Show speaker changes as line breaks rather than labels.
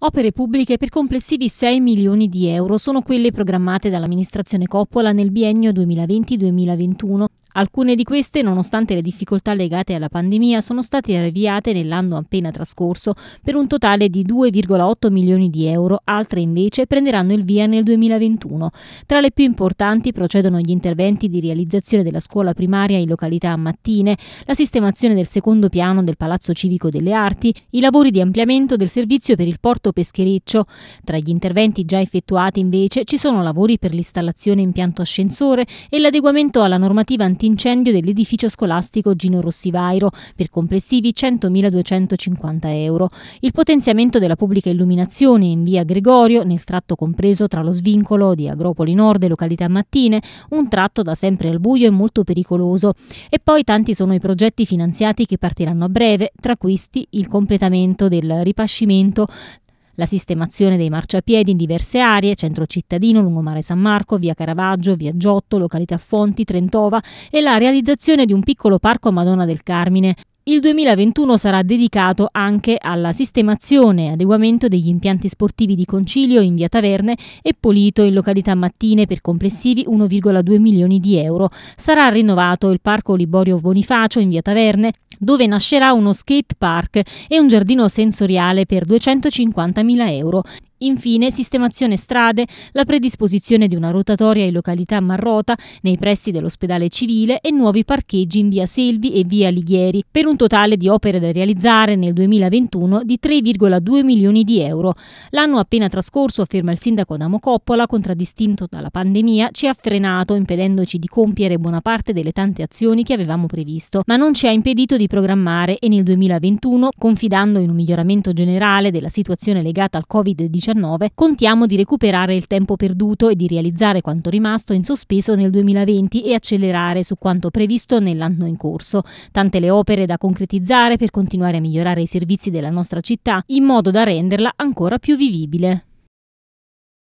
Opere pubbliche per complessivi 6 milioni di euro sono quelle programmate dall'amministrazione Coppola nel biennio 2020-2021 Alcune di queste, nonostante le difficoltà legate alla pandemia, sono state rinviate nell'anno appena trascorso per un totale di 2,8 milioni di euro, altre invece prenderanno il via nel 2021. Tra le più importanti procedono gli interventi di realizzazione della scuola primaria in località Mattine, la sistemazione del secondo piano del Palazzo Civico delle Arti, i lavori di ampliamento del servizio per il porto peschereccio. Tra gli interventi già effettuati invece ci sono lavori per l'installazione impianto ascensore e l'adeguamento alla normativa antinformatica incendio dell'edificio scolastico Gino Rossivairo per complessivi 100.250 euro, il potenziamento della pubblica illuminazione in via Gregorio nel tratto compreso tra lo svincolo di Agropoli Nord e località Mattine, un tratto da sempre al buio e molto pericoloso. E poi tanti sono i progetti finanziati che partiranno a breve, tra questi il completamento del ripascimento la sistemazione dei marciapiedi in diverse aree, centro cittadino, lungomare San Marco, via Caravaggio, via Giotto, località Fonti, Trentova e la realizzazione di un piccolo parco a Madonna del Carmine. Il 2021 sarà dedicato anche alla sistemazione e adeguamento degli impianti sportivi di Concilio in via Taverne e Polito in località Mattine per complessivi 1,2 milioni di euro. Sarà rinnovato il parco Liborio Bonifacio in via Taverne dove nascerà uno skate park e un giardino sensoriale per 250 mila euro. Infine, sistemazione strade, la predisposizione di una rotatoria in località Marrota, nei pressi dell'ospedale civile e nuovi parcheggi in via Selvi e via Lighieri, per un totale di opere da realizzare nel 2021 di 3,2 milioni di euro. L'anno appena trascorso, afferma il sindaco Adamo Coppola, contraddistinto dalla pandemia, ci ha frenato, impedendoci di compiere buona parte delle tante azioni che avevamo previsto, ma non ci ha impedito di programmare e nel 2021, confidando in un miglioramento generale della situazione legata al Covid-19, contiamo di recuperare il tempo perduto e di realizzare quanto rimasto in sospeso nel 2020 e accelerare su quanto previsto nell'anno in corso. Tante le opere da concretizzare per continuare a migliorare i servizi della nostra città in modo da renderla ancora più vivibile.